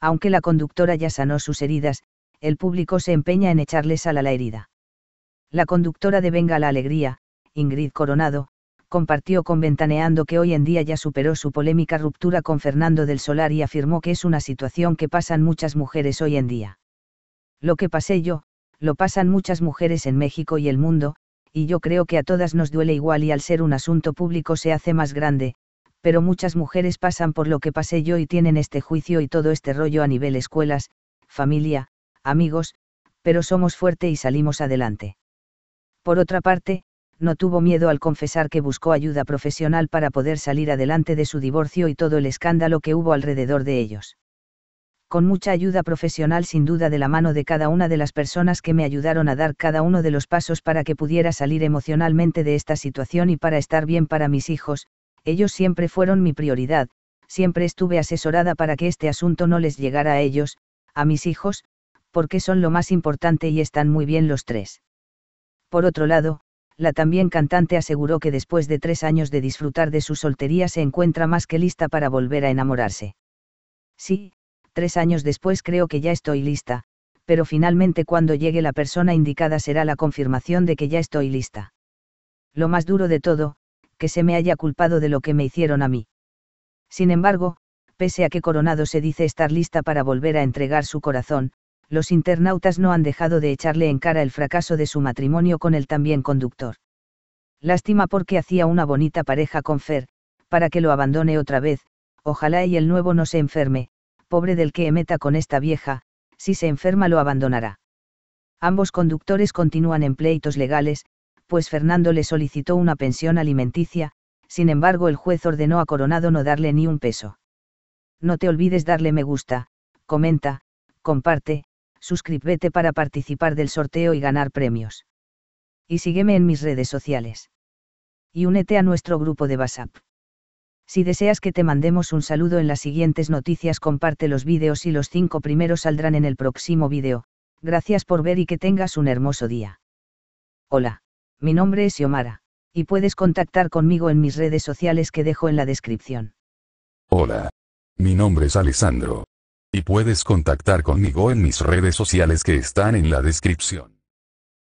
aunque la conductora ya sanó sus heridas, el público se empeña en echarle sal a la herida. La conductora de Venga la Alegría, Ingrid Coronado, compartió con Ventaneando que hoy en día ya superó su polémica ruptura con Fernando del Solar y afirmó que es una situación que pasan muchas mujeres hoy en día. Lo que pasé yo, lo pasan muchas mujeres en México y el mundo, y yo creo que a todas nos duele igual y al ser un asunto público se hace más grande, pero muchas mujeres pasan por lo que pasé yo y tienen este juicio y todo este rollo a nivel escuelas, familia, amigos, pero somos fuerte y salimos adelante. Por otra parte, no tuvo miedo al confesar que buscó ayuda profesional para poder salir adelante de su divorcio y todo el escándalo que hubo alrededor de ellos. Con mucha ayuda profesional sin duda de la mano de cada una de las personas que me ayudaron a dar cada uno de los pasos para que pudiera salir emocionalmente de esta situación y para estar bien para mis hijos, ellos siempre fueron mi prioridad, siempre estuve asesorada para que este asunto no les llegara a ellos, a mis hijos, porque son lo más importante y están muy bien los tres. Por otro lado, la también cantante aseguró que después de tres años de disfrutar de su soltería se encuentra más que lista para volver a enamorarse. Sí, tres años después creo que ya estoy lista, pero finalmente cuando llegue la persona indicada será la confirmación de que ya estoy lista. Lo más duro de todo, que se me haya culpado de lo que me hicieron a mí. Sin embargo, pese a que Coronado se dice estar lista para volver a entregar su corazón, los internautas no han dejado de echarle en cara el fracaso de su matrimonio con el también conductor. Lástima porque hacía una bonita pareja con Fer, para que lo abandone otra vez, ojalá y el nuevo no se enferme, pobre del que emeta con esta vieja, si se enferma lo abandonará. Ambos conductores continúan en pleitos legales, pues Fernando le solicitó una pensión alimenticia, sin embargo el juez ordenó a Coronado no darle ni un peso. No te olvides darle me gusta, comenta, comparte, suscríbete para participar del sorteo y ganar premios. Y sígueme en mis redes sociales. Y únete a nuestro grupo de WhatsApp. Si deseas que te mandemos un saludo en las siguientes noticias, comparte los vídeos y los cinco primeros saldrán en el próximo vídeo. Gracias por ver y que tengas un hermoso día. Hola. Mi nombre es Yomara, y puedes contactar conmigo en mis redes sociales que dejo en la descripción. Hola. Mi nombre es Alessandro. Y puedes contactar conmigo en mis redes sociales que están en la descripción.